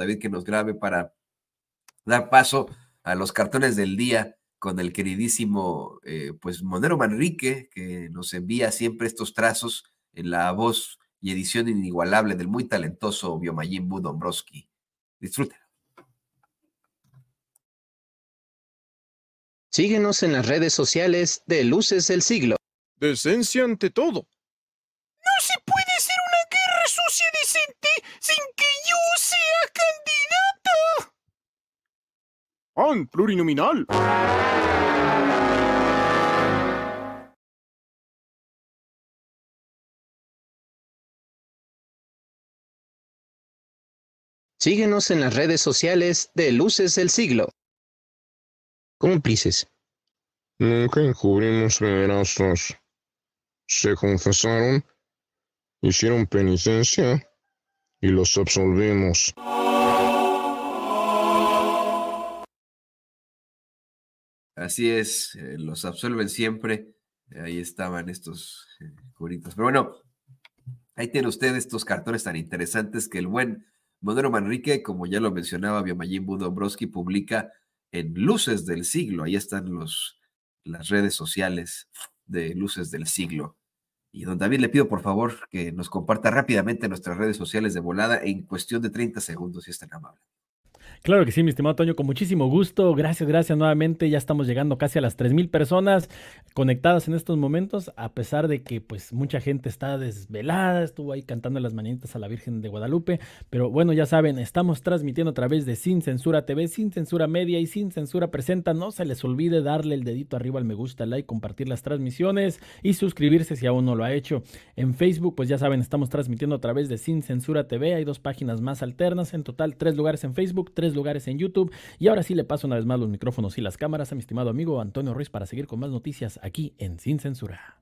David que nos grabe para dar paso a los cartones del día con el queridísimo eh, pues Monero Manrique, que nos envía siempre estos trazos en la voz y edición inigualable del muy talentoso Biomayim Dombrowski. Disfrútenlo. Síguenos en las redes sociales de Luces del Siglo. Decencia ante todo. sin que yo sea CANDIDATO! ¡AN plurinominal! Síguenos en las redes sociales de Luces del Siglo. Cómplices. Nunca encubrimos liderazgos. Se confesaron, hicieron penitencia y los absolvemos. Así es, eh, los absolven siempre. Ahí estaban estos eh, curitos. Pero bueno, ahí tiene usted estos cartones tan interesantes que el buen Modelo Manrique, como ya lo mencionaba Biomayim Budombrowski, publica en Luces del Siglo. Ahí están los, las redes sociales de Luces del Siglo. Y don David, le pido por favor que nos comparta rápidamente nuestras redes sociales de volada en cuestión de 30 segundos, si es tan amable. Claro que sí, mi estimado Toño, con muchísimo gusto. Gracias, gracias nuevamente. Ya estamos llegando casi a las 3.000 personas conectadas en estos momentos, a pesar de que pues mucha gente está desvelada, estuvo ahí cantando las mañanitas a la Virgen de Guadalupe. Pero bueno, ya saben, estamos transmitiendo a través de Sin Censura TV, Sin Censura Media y Sin Censura Presenta. No se les olvide darle el dedito arriba al me gusta, like, compartir las transmisiones y suscribirse si aún no lo ha hecho. En Facebook, pues ya saben, estamos transmitiendo a través de Sin Censura TV. Hay dos páginas más alternas, en total tres lugares en Facebook tres lugares en YouTube. Y ahora sí le paso una vez más los micrófonos y las cámaras a mi estimado amigo Antonio Ruiz para seguir con más noticias aquí en Sin Censura.